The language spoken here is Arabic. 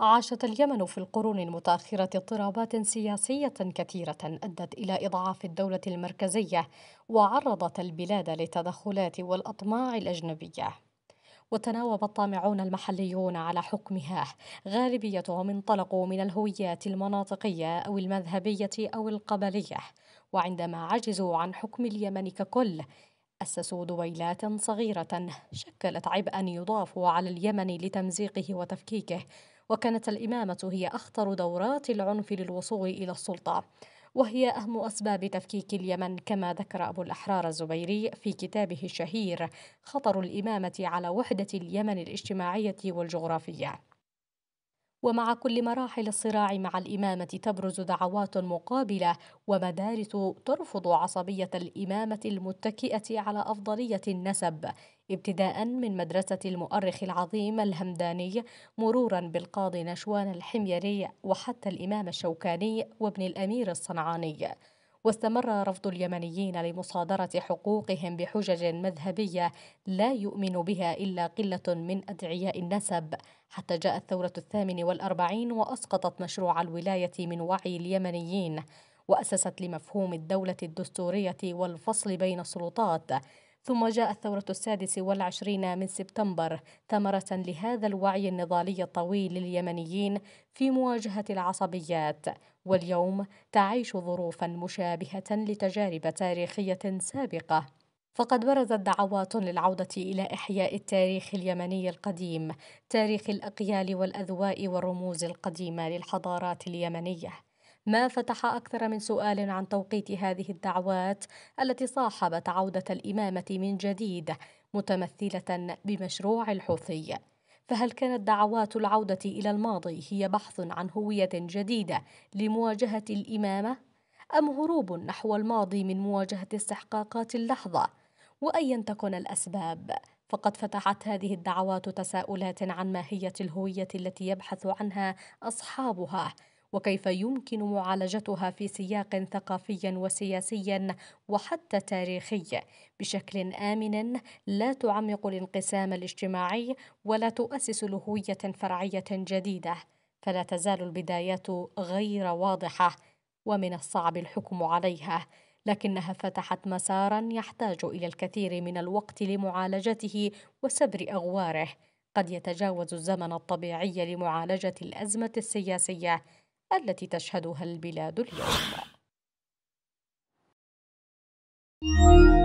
عاشت اليمن في القرون المتأخرة اضطرابات سياسية كثيرة أدت إلى إضعاف الدولة المركزية وعرضت البلاد للتدخلات والأطماع الأجنبية وتناوب الطامعون المحليون على حكمها غالبيتهم انطلقوا من الهويات المناطقية أو المذهبية أو القبلية وعندما عجزوا عن حكم اليمن ككل أسسوا دويلات صغيرة شكلت عبئا يضاف على اليمن لتمزيقه وتفكيكه وكانت الإمامة هي أخطر دورات العنف للوصول إلى السلطة وهي أهم أسباب تفكيك اليمن كما ذكر أبو الأحرار الزبيري في كتابه الشهير خطر الإمامة على وحدة اليمن الاجتماعية والجغرافية ومع كل مراحل الصراع مع الإمامة تبرز دعوات مقابلة ومدارس ترفض عصبية الإمامة المتكئة على أفضلية النسب ابتداء من مدرسة المؤرخ العظيم الهمداني مرورا بالقاضي نشوان الحميري وحتى الإمام الشوكاني وابن الأمير الصنعاني واستمر رفض اليمنيين لمصادرة حقوقهم بحجج مذهبية لا يؤمن بها إلا قلة من أدعياء النسب حتى جاءت ثورة الثامن والأربعين وأسقطت مشروع الولاية من وعي اليمنيين وأسست لمفهوم الدولة الدستورية والفصل بين السلطات ثم جاءت ثورة السادس والعشرين من سبتمبر ثمرة لهذا الوعي النضالي الطويل لليمنيين في مواجهة العصبيات واليوم تعيش ظروفا مشابهة لتجارب تاريخية سابقة فقد برزت دعوات للعودة إلى إحياء التاريخ اليمني القديم، تاريخ الأقيال والأذواء والرموز القديمة للحضارات اليمنية، ما فتح أكثر من سؤال عن توقيت هذه الدعوات التي صاحبت عودة الإمامة من جديد متمثلة بمشروع الحوثي فهل كانت دعوات العودة إلى الماضي هي بحث عن هوية جديدة لمواجهة الإمامة؟ أم هروب نحو الماضي من مواجهة استحقاقات اللحظة؟ وأيا تكن الأسباب، فقد فتحت هذه الدعوات تساؤلات عن ماهية الهوية التي يبحث عنها أصحابها وكيف يمكن معالجتها في سياق ثقافي وسياسي وحتى تاريخي بشكل آمن لا تعمق الانقسام الاجتماعي ولا تؤسس لهوية فرعية جديدة فلا تزال البدايات غير واضحة ومن الصعب الحكم عليها لكنها فتحت مسارا يحتاج الى الكثير من الوقت لمعالجته وسبر اغواره قد يتجاوز الزمن الطبيعي لمعالجه الازمه السياسيه التي تشهدها البلاد اليوم